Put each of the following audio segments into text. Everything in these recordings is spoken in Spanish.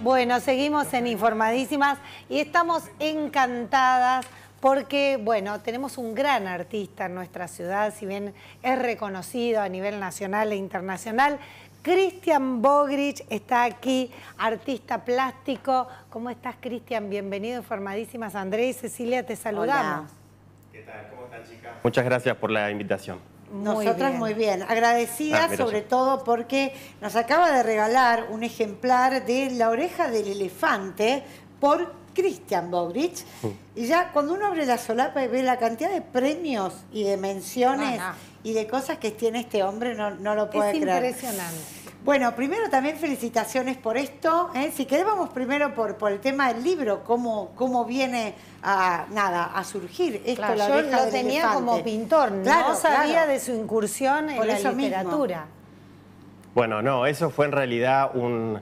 Bueno, seguimos en Informadísimas y estamos encantadas porque, bueno, tenemos un gran artista en nuestra ciudad, si bien es reconocido a nivel nacional e internacional. Cristian Bogrich está aquí, artista plástico. ¿Cómo estás, Cristian? Bienvenido Informadísimas. Andrés y Cecilia, te saludamos. Hola. ¿Qué tal? ¿Cómo están, chicas? Muchas gracias por la invitación. Nosotras muy bien. Agradecida ah, sobre todo porque nos acaba de regalar un ejemplar de La oreja del elefante por Christian Bogrich. Mm. Y ya cuando uno abre la solapa y ve la cantidad de premios y de menciones y de cosas que tiene este hombre, no, lo puede creer. Es impresionante. Bueno, primero también felicitaciones por esto. ¿eh? Si querés, vamos primero por, el tema del libro, cómo, cómo viene a, nada, a surgir esto. yo lo tenía como pintor, no sabía de su incursión en la literatura. Bueno, no, eso fue en realidad un...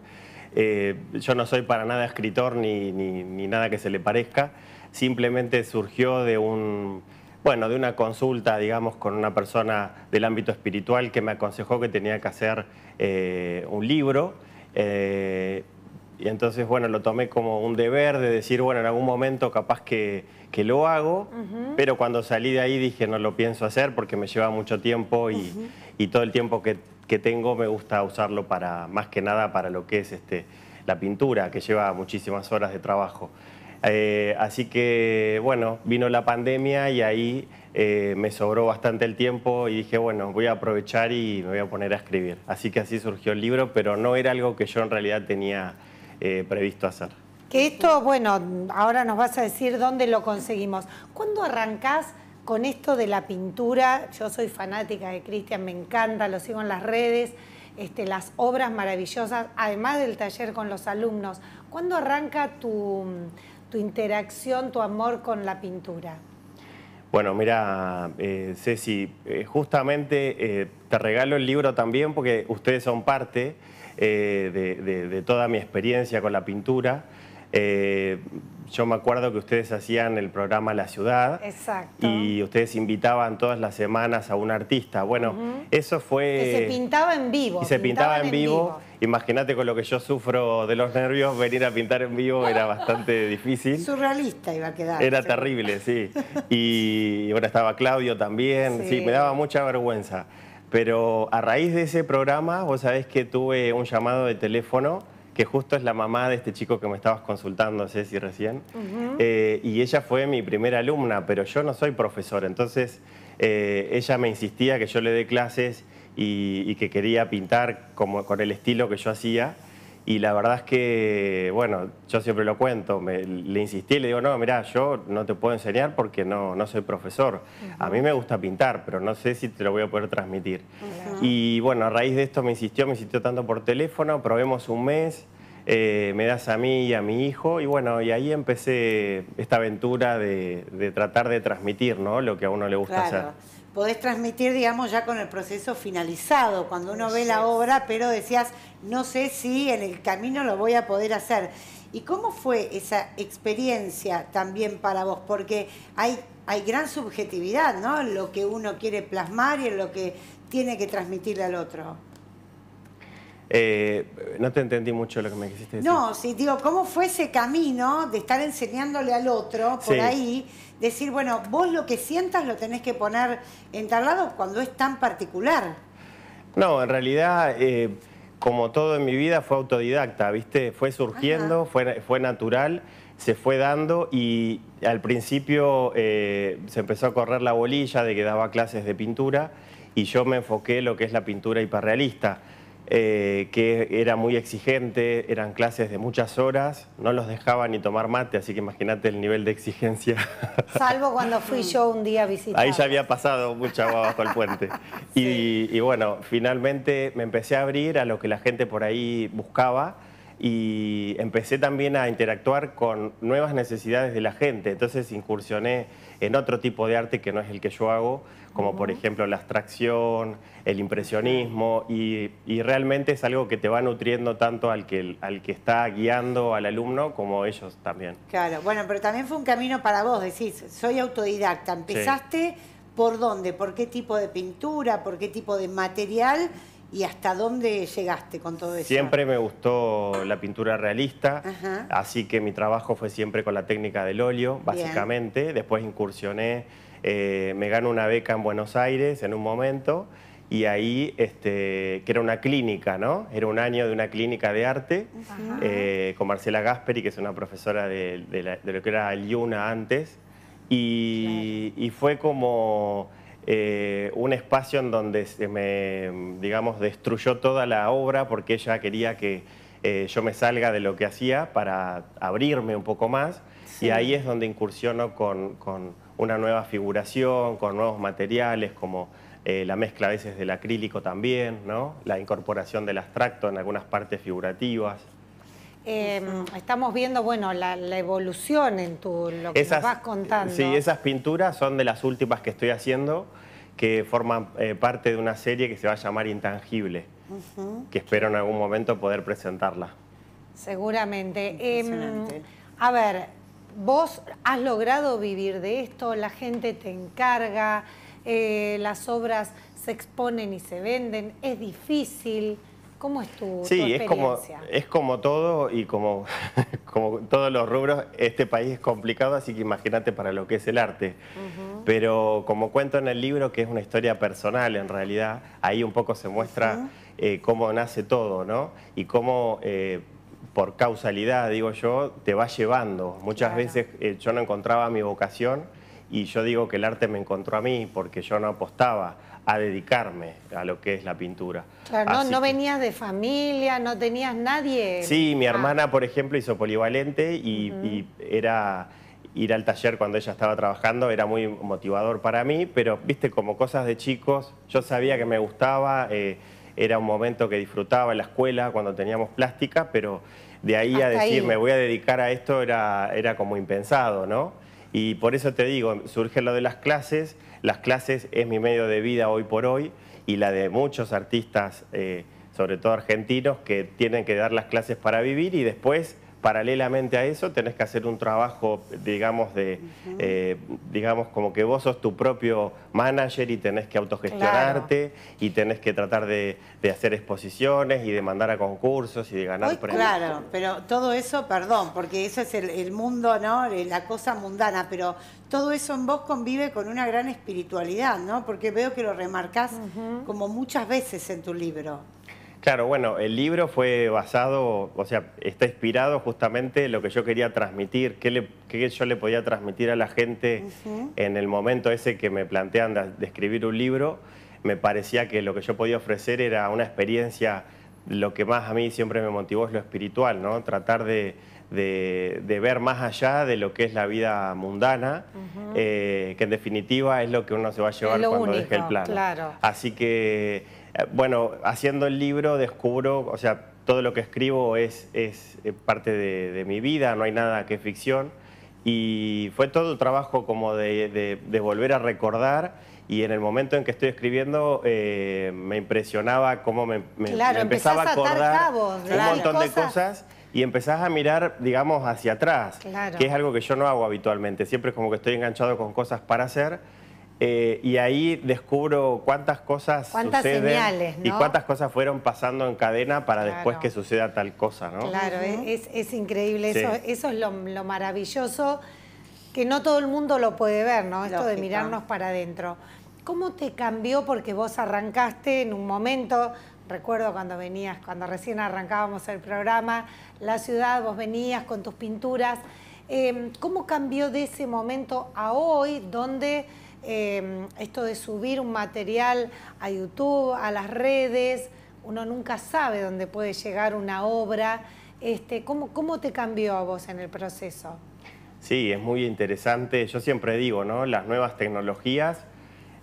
Eh, yo no soy para nada escritor ni, ni nada que se le parezca, simplemente surgió de un bueno, de una consulta, digamos, con una persona del ámbito espiritual que me aconsejó que tenía que hacer eh, un libro. Eh, y entonces, bueno, lo tomé como un deber de decir, bueno, en algún momento capaz que, lo hago, pero cuando salí de ahí dije, no lo pienso hacer porque me lleva mucho tiempo y, todo el tiempo que, tengo me gusta usarlo para, más que nada, para lo que es este, la pintura, que lleva muchísimas horas de trabajo. Eh, así que, bueno, vino la pandemia y ahí eh, me sobró bastante el tiempo y dije, bueno, voy a aprovechar y me voy a poner a escribir. Así que así surgió el libro, pero no era algo que yo en realidad tenía eh, previsto hacer. Que esto, bueno, ahora nos vas a decir dónde lo conseguimos. ¿Cuándo arrancás con esto de la pintura? Yo soy fanática de Cristian, me encanta, lo sigo en las redes. Este, las obras maravillosas, además del taller con los alumnos. ¿Cuándo arranca tu, tu interacción, tu amor con la pintura? Bueno, mira, eh, Ceci, eh, justamente eh, te regalo el libro también porque ustedes son parte de, toda mi experiencia con la pintura yo me acuerdo que ustedes hacían el programa La Ciudad. Exacto. Y ustedes invitaban todas las semanas a un artista. Bueno, eso fue... se pintaba en vivo. Y se pintaba en vivo. Imagínate con lo que yo sufro de los nervios, venir a pintar en vivo era bastante difícil. Surrealista iba a quedar. Era terrible, sí. Y, ahora estaba Claudio también. sí, me daba mucha vergüenza. Pero a raíz de ese programa, vos sabés que tuve un llamado de teléfono que justo es la mamá de este chico que me estabas consultando, Ceci, recién. Eh, y ella fue mi primera alumna, pero yo no soy profesor. Entonces, eh, ella me insistía que yo le dé clases y, que quería pintar como, con el estilo que yo hacía. Y la verdad es que, bueno, yo siempre lo cuento, le insistí, le digo, no, mira, yo no te puedo enseñar porque no, no soy profesor. A mí me gusta pintar, pero no sé si te lo voy a poder transmitir. Y bueno, a raíz de esto me insistió, me insistió tanto por teléfono, probemos un mes, eh, me das a mí y a mi hijo, y bueno, y ahí empecé esta aventura de, tratar de transmitir ¿no? lo que a uno le gusta hacer podés transmitir, digamos, ya con el proceso finalizado, cuando uno ve la obra, pero decías, no sé si en el camino lo voy a poder hacer. ¿Y cómo fue esa experiencia también para vos? Porque hay, hay gran subjetividad, ¿no? En lo que uno quiere plasmar y en lo que tiene que transmitirle al otro. Eh, no te entendí mucho lo que me quisiste decir. No, sí, digo, ¿cómo fue ese camino de estar enseñándole al otro por ahí? Decir, bueno, vos lo que sientas lo tenés que poner en tal lado cuando es tan particular. No, en realidad, eh, como todo en mi vida, fue autodidacta, ¿viste? Fue surgiendo, fue, natural, se fue dando y al principio eh, se empezó a correr la bolilla de que daba clases de pintura y yo me enfoqué en lo que es la pintura hiperrealista eh, que era muy exigente, eran clases de muchas horas, no los dejaba ni tomar mate, así que imagínate el nivel de exigencia. Salvo cuando fui yo un día a visitar. Ahí ya había pasado mucha agua bajo el puente. y, bueno, finalmente me empecé a abrir a lo que la gente por ahí buscaba y empecé también a interactuar con nuevas necesidades de la gente. Entonces incursioné en otro tipo de arte que no es el que yo hago, como por ejemplo la abstracción, el impresionismo, y, realmente es algo que te va nutriendo tanto al que, al que está guiando al alumno como ellos también. Claro, bueno, pero también fue un camino para vos, decís, soy autodidacta, empezaste... ¿Por dónde? ¿Por qué tipo de pintura? ¿Por qué tipo de material? ¿Y hasta dónde llegaste con todo eso? Siempre me gustó la pintura realista, así que mi trabajo fue siempre con la técnica del óleo, básicamente. Después incursioné, eh, me ganó una beca en Buenos Aires en un momento y ahí, este, que era una clínica, ¿no? Era un año de una clínica de arte eh, con Marcela Gasperi, que es una profesora de, lo que era el Yuna antes. y fue como eh, un espacio en donde se me, digamos, destruyó toda la obra porque ella quería que eh, yo me salga de lo que hacía para abrirme un poco más. Y ahí es donde incursiono con, una nueva figuración, con nuevos materiales, como eh, la mezcla a veces del acrílico también, ¿no? la incorporación del abstracto en algunas partes figurativas. Em, estamos viendo, bueno, la, evolución en tu, lo que vas contando. Sí, esas pinturas son de las últimas que estoy haciendo, que forman eh, parte de una serie que se va a llamar Intangible, que espero en algún momento poder presentarla. Seguramente. Em, a ver, vos has logrado vivir de esto, la gente te encarga, eh, las obras se exponen y se venden, es difícil. ¿Cómo es tu, sí, experiencia? Es como, es como todo y como, como todos los rubros, este país es complicado, así que imagínate para lo que es el arte. Pero como cuento en el libro, que es una historia personal en realidad, ahí un poco se muestra eh, cómo nace todo, ¿no? Y cómo eh, por causalidad, digo yo, te va llevando. Muchas veces eh, yo no encontraba mi vocación y yo digo que el arte me encontró a mí porque yo no apostaba a dedicarme a lo que es la pintura. Claro, no, venías de familia, no tenías nadie. Sí, mi ah. hermana, por ejemplo, hizo polivalente y, era ir al taller cuando ella estaba trabajando era muy motivador para mí, pero viste como cosas de chicos, yo sabía que me gustaba, eh, era un momento que disfrutaba en la escuela cuando teníamos plástica, pero de ahí a decir me voy a dedicar a esto era, era como impensado, ¿no? Y por eso te digo, surge lo de las clases las clases es mi medio de vida hoy por hoy y la de muchos artistas, eh, sobre todo argentinos, que tienen que dar las clases para vivir y después paralelamente a eso tenés que hacer un trabajo, digamos, de, eh, digamos, como que vos sos tu propio manager y tenés que autogestionarte y tenés que tratar de, hacer exposiciones y de mandar a concursos y de ganar premios. Claro, pero todo eso, perdón, porque eso es el, mundo, ¿no? Eh, la cosa mundana, pero todo eso en vos convive con una gran espiritualidad, ¿no? Porque veo que lo remarcas como muchas veces en tu libro. Claro, bueno, el libro fue basado, o sea, está inspirado justamente en lo que yo quería transmitir, qué, yo le podía transmitir a la gente en el momento ese que me plantean de, escribir un libro. Me parecía que lo que yo podía ofrecer era una experiencia, lo que más a mí siempre me motivó es lo espiritual, ¿no? Tratar de, ver más allá de lo que es la vida mundana, eh, que en definitiva es lo que uno se va a llevar cuando deje el plano. Claro. Así que eh, bueno, haciendo el libro descubro, o sea, todo lo que escribo es, eh, parte de, mi vida, no hay nada que ficción. Y fue todo un trabajo como de, volver a recordar y en el momento en que estoy escribiendo eh, me impresionaba cómo me, empezaba a acordar un montón de cosas y empezás a mirar, digamos, hacia atrás, que es algo que yo no hago habitualmente. Siempre es como que estoy enganchado con cosas para hacer eh, y ahí descubro cuántas cosas ¿Cuántas señales, ¿no? y cuántas cosas fueron pasando en cadena para después que suceda tal cosa, ¿no? Claro, es, increíble, eso, es lo, maravilloso que no todo el mundo lo puede ver, ¿no? Esto de mirarnos para adentro. ¿Cómo te cambió? Porque vos arrancaste en un momento, recuerdo cuando venías, cuando recién arrancábamos el programa, la ciudad, vos venías con tus pinturas. Em, ¿Cómo cambió de ese momento a hoy donde Em, esto de subir un material a YouTube, a las redes, uno nunca sabe dónde puede llegar una obra. Este, ¿cómo, te cambió a vos en el proceso? Sí, es muy interesante. Yo siempre digo, Las nuevas tecnologías,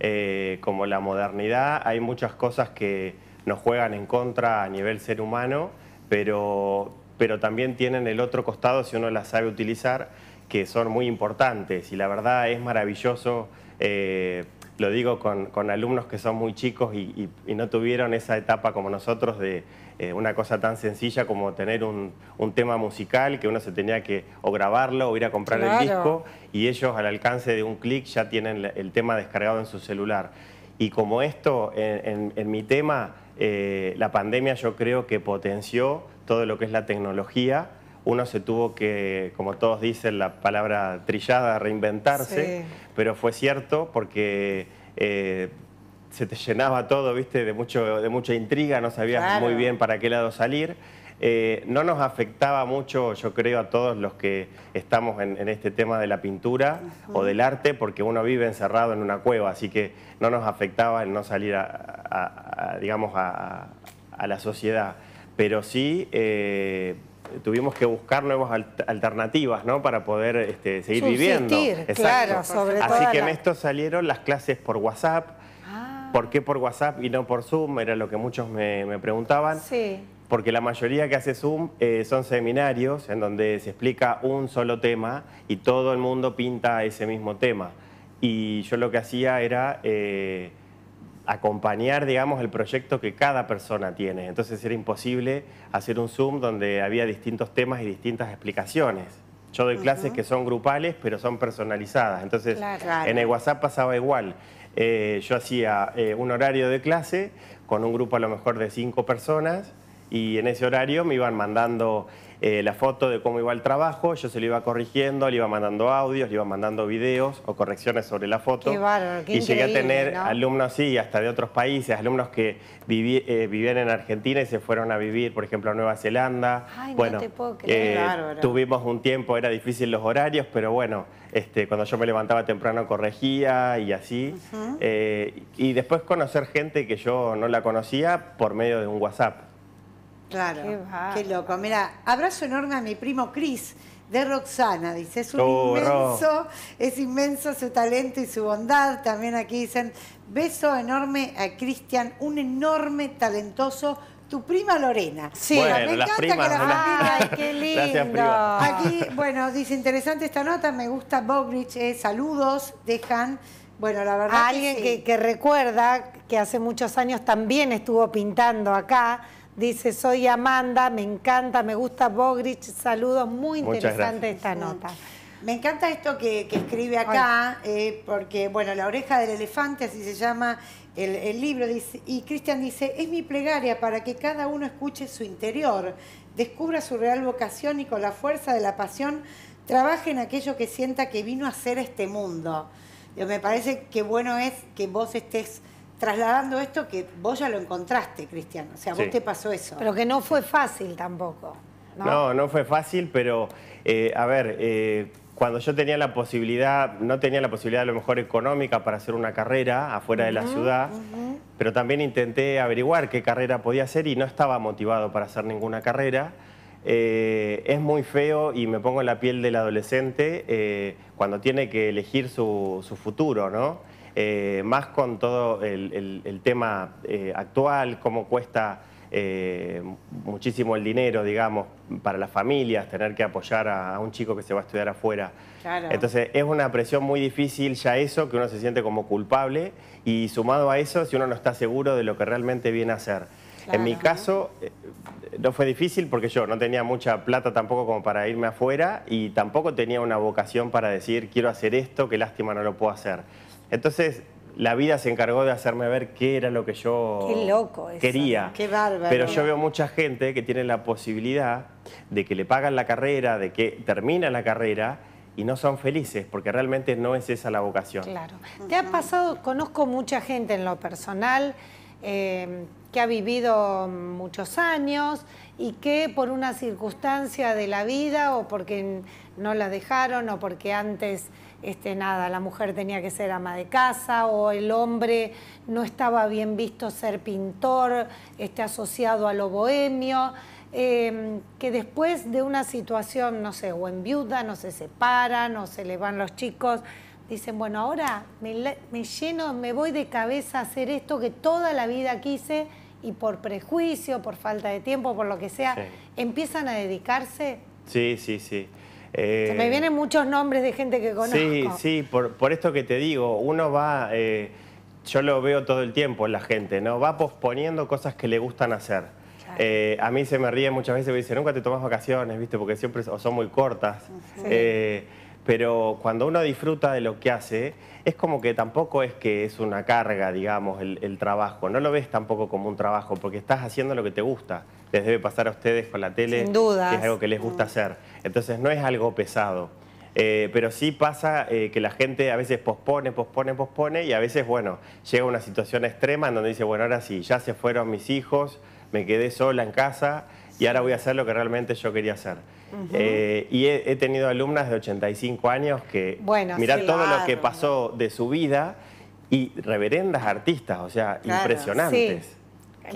eh, como la modernidad, hay muchas cosas que nos juegan en contra a nivel ser humano, pero, pero también tienen el otro costado si uno las sabe utilizar, que son muy importantes. Y la verdad es maravilloso eh, lo digo con, alumnos que son muy chicos y, no tuvieron esa etapa como nosotros de eh, una cosa tan sencilla como tener un, tema musical que uno se tenía que o grabarlo o ir a comprar el disco y ellos al alcance de un clic ya tienen el tema descargado en su celular. Y como esto, en, mi tema, eh, la pandemia yo creo que potenció todo lo que es la tecnología uno se tuvo que, como todos dicen, la palabra trillada, reinventarse, pero fue cierto porque eh, se te llenaba todo, viste, de, mucho, de mucha intriga, no sabías muy bien para qué lado salir. Eh, no nos afectaba mucho, yo creo, a todos los que estamos en, este tema de la pintura o del arte, porque uno vive encerrado en una cueva, así que no nos afectaba el no salir, a, digamos, a, la sociedad. Pero sí... Eh, tuvimos que buscar nuevas alternativas ¿no? para poder este, seguir viviendo. Así que en esto salieron las clases por WhatsApp. Ah. ¿Por qué por WhatsApp y no por Zoom? Era lo que muchos me, preguntaban. Sí. Porque la mayoría que hace Zoom eh, son seminarios en donde se explica un solo tema y todo el mundo pinta ese mismo tema. Y yo lo que hacía era... Eh, acompañar, digamos, el proyecto que cada persona tiene. Entonces era imposible hacer un Zoom donde había distintos temas y distintas explicaciones. Yo doy clases que son grupales, pero son personalizadas. Entonces, en el WhatsApp pasaba igual. Eh, yo hacía eh, un horario de clase con un grupo a lo mejor de cinco personas y en ese horario me iban mandando eh, la foto de cómo iba el trabajo, yo se lo iba corrigiendo, le iba mandando audios, le iba mandando videos o correcciones sobre la foto. Qué bárbaro, qué y llegué a tener alumnos, sí, hasta de otros países, alumnos que eh, vivían en Argentina y se fueron a vivir, por ejemplo, a Nueva Zelanda. Ay, bueno, no te puedo eh, Tuvimos un tiempo, era difícil los horarios, pero bueno, este, cuando yo me levantaba temprano corregía y así. y después conocer gente que yo no la conocía por medio de un WhatsApp. Claro. Qué, loco. Mira, abrazo enorme a mi primo Cris de Roxana, dice, es un inmenso, es inmenso su talento y su bondad. También aquí dicen, beso enorme a Cristian, un enorme talentoso tu prima Lorena. Sí, bueno, me encanta que la Ay, qué lindo. Aquí, bueno, dice interesante esta nota, me gusta Bogrich, eh, saludos, dejan. Bueno, la verdad. A alguien que recuerda que hace muchos años también estuvo pintando acá Dice, soy Amanda, me encanta, me gusta Bogrich, saludos, muy interesante esta nota. Me encanta esto que, escribe acá, eh, porque, bueno, La oreja del elefante, así se llama el, libro, dice, y Cristian dice, es mi plegaria para que cada uno escuche su interior, descubra su real vocación y con la fuerza de la pasión trabaje en aquello que sienta que vino a ser este mundo. me parece que bueno es que vos estés trasladando esto que vos ya lo encontraste, Cristiano. O sea, vos te pasó eso. Pero que no fue fácil tampoco. No, no, fue fácil, pero eh, a ver, eh, cuando yo tenía la posibilidad, no tenía la posibilidad a lo mejor económica para hacer una carrera afuera de la ciudad, pero también intenté averiguar qué carrera podía hacer y no estaba motivado para hacer ninguna carrera. Eh, es muy feo y me pongo en la piel del adolescente eh, cuando tiene que elegir su, futuro, ¿no? Eh, más con todo el, tema actual, cómo cuesta muchísimo el dinero, digamos, para las familias, tener que apoyar a, un chico que se va a estudiar afuera. Entonces es una presión muy difícil ya eso, que uno se siente como culpable y sumado a eso, si uno no está seguro de lo que realmente viene a hacer en mi caso eh, ¿no? fue difícil porque yo no tenía mucha plata tampoco como para irme afuera y tampoco tenía una vocación para decir quiero hacer esto, qué lástima no lo puedo hacer. Entonces la vida se encargó de hacerme ver qué era lo que yo loco quería. Qué bárbaro. Pero yo veo mucha gente que tiene la posibilidad de que le pagan la carrera, de que termina la carrera y no son felices porque realmente no es esa la vocación. Claro. Te ha pasado, conozco mucha gente en lo personal. Eh, que ha vivido muchos años y que por una circunstancia de la vida o porque no la dejaron o porque antes este, nada, la mujer tenía que ser ama de casa o el hombre no estaba bien visto ser pintor, este, asociado a lo bohemio, em, que después de una situación, no sé, o en viuda, no se separan o se le van los chicos, dicen, bueno, ahora me lleno, me voy de cabeza a hacer esto que toda la vida quise y por prejuicio, por falta de tiempo, por lo que sea, empiezan a dedicarse. Sí, sí, sí. Se me eh, vienen muchos nombres de gente que conozco. Sí, sí, por, esto que te digo, uno va, eh, yo lo veo todo el tiempo en la gente, ¿no? Va posponiendo cosas que le gustan hacer. Eh, a mí se me ríe muchas veces, me dice nunca te tomas vacaciones, ¿viste? Porque siempre son muy cortas pero cuando uno disfruta de lo que hace, es como que tampoco es que es una carga, digamos, el, trabajo. No lo ves tampoco como un trabajo, porque estás haciendo lo que te gusta. Les debe pasar a ustedes con la tele, que es algo que les gusta mm. hacer. Entonces no es algo pesado. Eh, pero sí pasa eh, que la gente a veces pospone, pospone, pospone y a veces, bueno, llega una situación extrema en donde dice, bueno, ahora sí, ya se fueron mis hijos, me quedé sola en casa y ahora voy a hacer lo que realmente yo quería hacer. Eh, y he, tenido alumnas de 85 años que miran todo lo que pasó de su vida y reverendas artistas, o sea, impresionantes.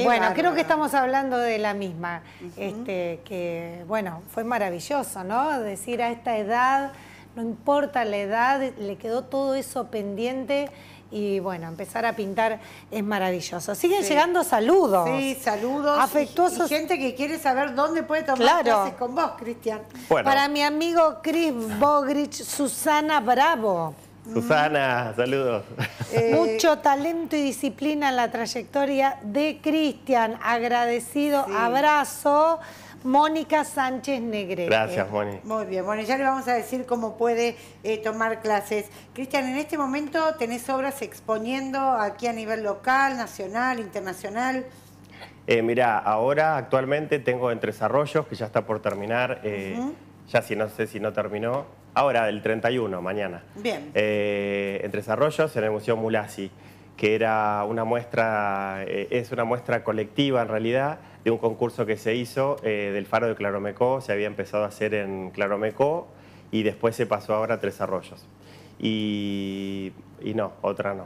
bueno, creo que estamos hablando de la misma, este, que bueno, fue maravilloso, ¿no? Decir a esta edad, no importa la edad, le quedó todo eso pendiente y bueno, empezar a pintar es maravilloso. Siguen llegando saludos. Sí, saludos. Afectuosos. Y, gente que quiere saber dónde puede tomar clases con vos, Cristian. Para mi amigo Chris Bogrich, Susana Bravo. Susana, saludos. Eh, Mucho talento y disciplina en la trayectoria de Cristian. Agradecido, abrazo. Mónica Sánchez Negre. Gracias, Mónica. Muy bien, bueno, ya le vamos a decir cómo puede eh, tomar clases. Cristian, en este momento tenés obras exponiendo aquí a nivel local, nacional, internacional. Eh, mira, ahora actualmente tengo En Tres Arroyos, que ya está por terminar, eh, ya si no sé si no terminó, ahora el 31, mañana. Bien. Eh, en Tres Arroyos, en el Museo Mulasi que era una muestra, eh, es una muestra colectiva en realidad de un concurso que se hizo eh, del faro de Claromecó, se había empezado a hacer en Claromecó y después se pasó ahora a Tres Arroyos. Y, y no, otra no.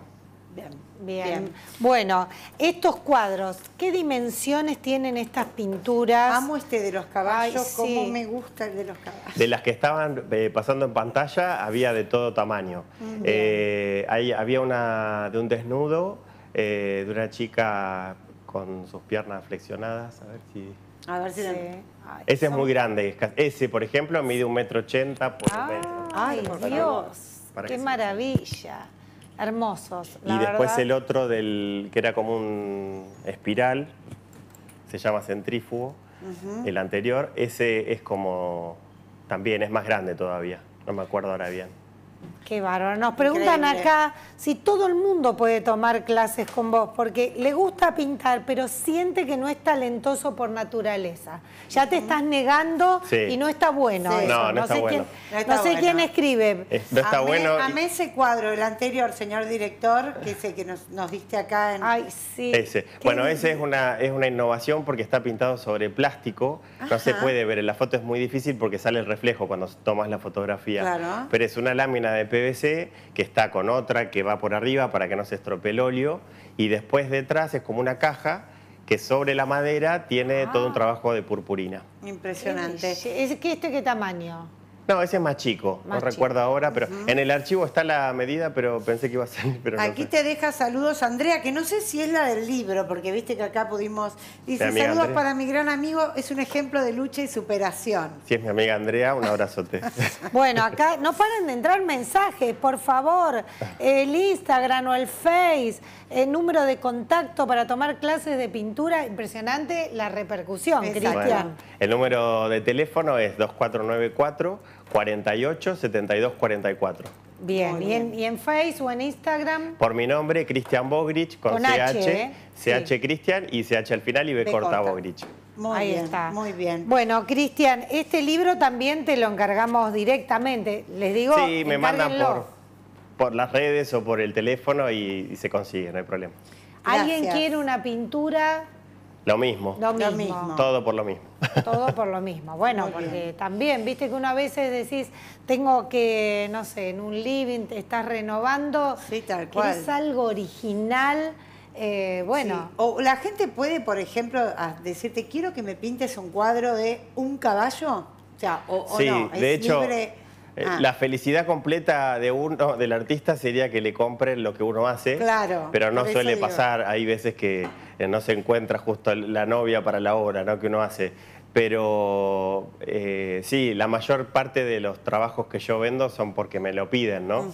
Bien. Bien. Bueno, estos cuadros, ¿qué dimensiones tienen estas pinturas? Amo este de los caballos, como me gusta el de los caballos. De las que estaban eh, pasando en pantalla había de todo tamaño. Mm. Eh, había una de un desnudo eh, de una chica con sus piernas flexionadas, a ver si... A ver si... ese es muy grande, ese por ejemplo mide un metro ochenta por ¡Ay, Dios! ¡Qué maravilla! Hermosos. y después el otro, del que era como un espiral, se llama centrífugo. El anterior, ese es como, también es más grande todavía. No me acuerdo ahora bien. Qué bárbaro. Nos preguntan acá si todo el mundo puede tomar clases con vos, porque le gusta pintar, pero siente que no es talentoso por naturaleza. Ya te estás negando y no está bueno. Eso. No, no, está sé bueno. Quién, no, sé quién escribe. Eh, no está bueno. ese cuadro, el anterior, señor director, que ese que nos, nos diste acá. En... Ay, sí. Bueno, ese es una, es una innovación porque está pintado sobre plástico. No se puede ver. En la foto es muy difícil porque sale el reflejo cuando tomas la fotografía. Claro. Pero es una lámina de PVC que está con otra que va por arriba para que no se estropee el óleo y después detrás es como una caja que sobre la madera tiene todo un ah. trabajo de purpurina. Impresionante. ¿Es que este qué tamaño? No, ese es más chico, no recuerdo ahora, pero en el archivo está la medida, pero pensé que iba a salir. Pero Aquí te deja saludos, Andrea, que no sé si es la del libro, porque viste que acá pudimos... Dice, saludos para mi gran amigo, es un ejemplo de lucha y superación. Si es mi amiga Andrea, un abrazote. bueno, acá no paran de entrar mensajes, por favor, el Instagram o el Face, el número de contacto para tomar clases de pintura, impresionante la repercusión, Cristian. el número de teléfono es 2494... 48 72 44. Bien, ¿Y en, ¿Y en, Facebook o en Instagram? Por mi nombre, Cristian Bogrich, con, CH, ¿eh? CH Cristian y CH al final y B, corta, Bogrich. Ahí está. Muy bien. Bueno, Cristian, este libro también te lo encargamos directamente. Les digo, Sí, me mandan por, por las redes o por el teléfono y, se consigue, no hay problema. ¿Alguien quiere una pintura? Lo mismo. mismo. Todo por lo mismo. Todo por lo mismo. Bueno, porque también, viste que una vez decís, tengo que, no sé, en un living te estás renovando. Sí, tal cual. Es algo original. Eh, bueno. O la gente puede, por ejemplo, decirte, quiero que me pintes un cuadro de un caballo. O sea, o, no. Es de hecho, eh, ah. La felicidad completa de uno, del artista, sería que le compren lo que uno hace. Claro. Pero no suele pasar. Hay veces que eh, no se encuentra justo la novia para la obra ¿no? que uno hace. Pero eh, sí, la mayor parte de los trabajos que yo vendo son porque me lo piden, ¿no?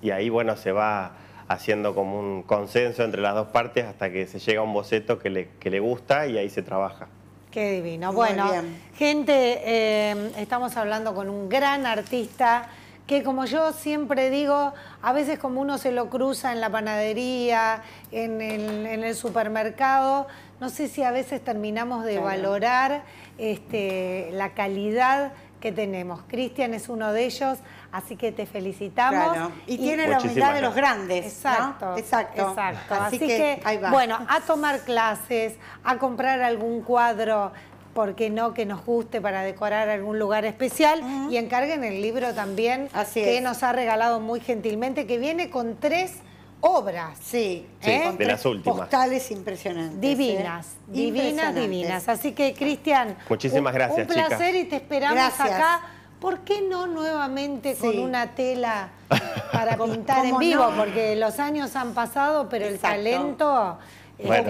Y ahí, bueno, se va haciendo como un consenso entre las dos partes hasta que se llega a un boceto que le gusta y ahí se trabaja. Qué divino. Bueno, gente, eh, estamos hablando con un gran artista que como yo siempre digo, a veces como uno se lo cruza en la panadería, en el, supermercado, no sé si a veces terminamos de valorar este, la calidad que tenemos. Cristian es uno de ellos. Así que te felicitamos. Y, tiene la humildad de los grandes. Exacto. Exacto. exacto. Así, que, bueno, a tomar clases, a comprar algún cuadro porque no? Que nos guste para decorar algún lugar especial. Y encarguen el libro también que nos ha regalado muy gentilmente, que viene con tres obras. Sí, ¿eh? de las últimas. Postales impresionantes. ¿eh? Divinas, divinas, divinas. Así que, Cristian, muchísimas gracias. Un placer y te esperamos acá ¿por qué no nuevamente con una tela para pintar en vivo? Porque los años han pasado, pero el talento...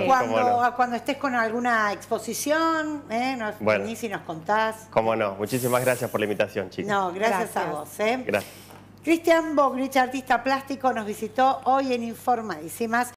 cuando, estés con alguna exposición, ¿eh? nos bueno, venís y nos contás. Cómo no. Muchísimas gracias por la invitación, chicos. No, gracias, a vos. ¿eh? Gracias. Cristian Bogrich, artista plástico, nos visitó hoy en Informadísimas.